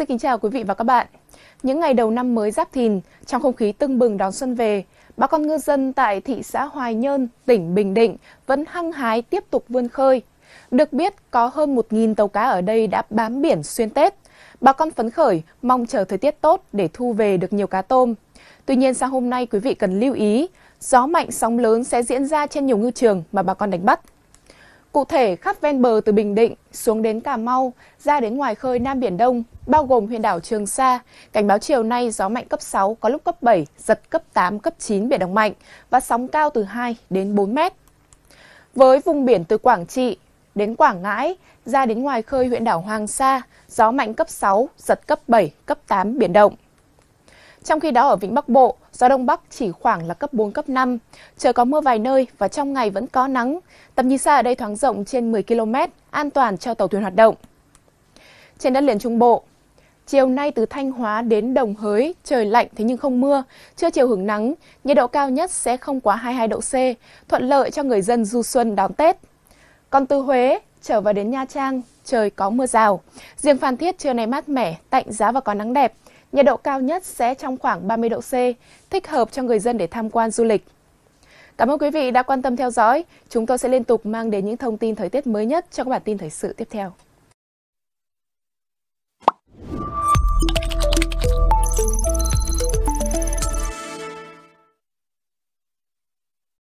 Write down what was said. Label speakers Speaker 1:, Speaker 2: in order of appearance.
Speaker 1: Xin kính chào quý vị và các bạn. Những ngày đầu năm mới Giáp Thìn, trong không khí tưng bừng đón xuân về, bà con ngư dân tại thị xã Hoài Nhơn, tỉnh Bình Định vẫn hăng hái tiếp tục vươn khơi. Được biết, có hơn 1.000 tàu cá ở đây đã bám biển xuyên Tết. Bà con phấn khởi, mong chờ thời tiết tốt để thu về được nhiều cá tôm. Tuy nhiên sang hôm nay quý vị cần lưu ý, gió mạnh sóng lớn sẽ diễn ra trên nhiều ngư trường mà bà con đánh bắt. Cụ thể, khắp ven bờ từ Bình Định xuống đến Cà Mau, ra đến ngoài khơi Nam Biển Đông, bao gồm huyện đảo Trường Sa, cảnh báo chiều nay gió mạnh cấp 6, có lúc cấp 7, giật cấp 8, cấp 9 biển động mạnh và sóng cao từ 2 đến 4 mét. Với vùng biển từ Quảng Trị đến Quảng Ngãi, ra đến ngoài khơi huyện đảo Hoàng Sa, gió mạnh cấp 6, giật cấp 7, cấp 8 biển động. Trong khi đó ở Vịnh Bắc Bộ, gió đông bắc chỉ khoảng là cấp 4, cấp 5. Trời có mưa vài nơi và trong ngày vẫn có nắng. Tầm nhìn xa ở đây thoáng rộng trên 10 km, an toàn cho tàu thuyền hoạt động. Trên đất liền Trung Bộ, Chiều nay từ Thanh Hóa đến Đồng Hới, trời lạnh thế nhưng không mưa, trưa chiều hưởng nắng, nhiệt độ cao nhất sẽ không quá 22 độ C, thuận lợi cho người dân du xuân đón Tết. Còn từ Huế trở vào đến Nha Trang, trời có mưa rào. Riêng Phan Thiết trưa nay mát mẻ, tạnh giá và có nắng đẹp nhiệt độ cao nhất sẽ trong khoảng 30 độ C, thích hợp cho người dân để tham quan du lịch. Cảm ơn quý vị đã quan tâm theo dõi. Chúng tôi sẽ liên tục mang đến những thông tin thời tiết mới nhất trong các bản tin thời sự tiếp theo.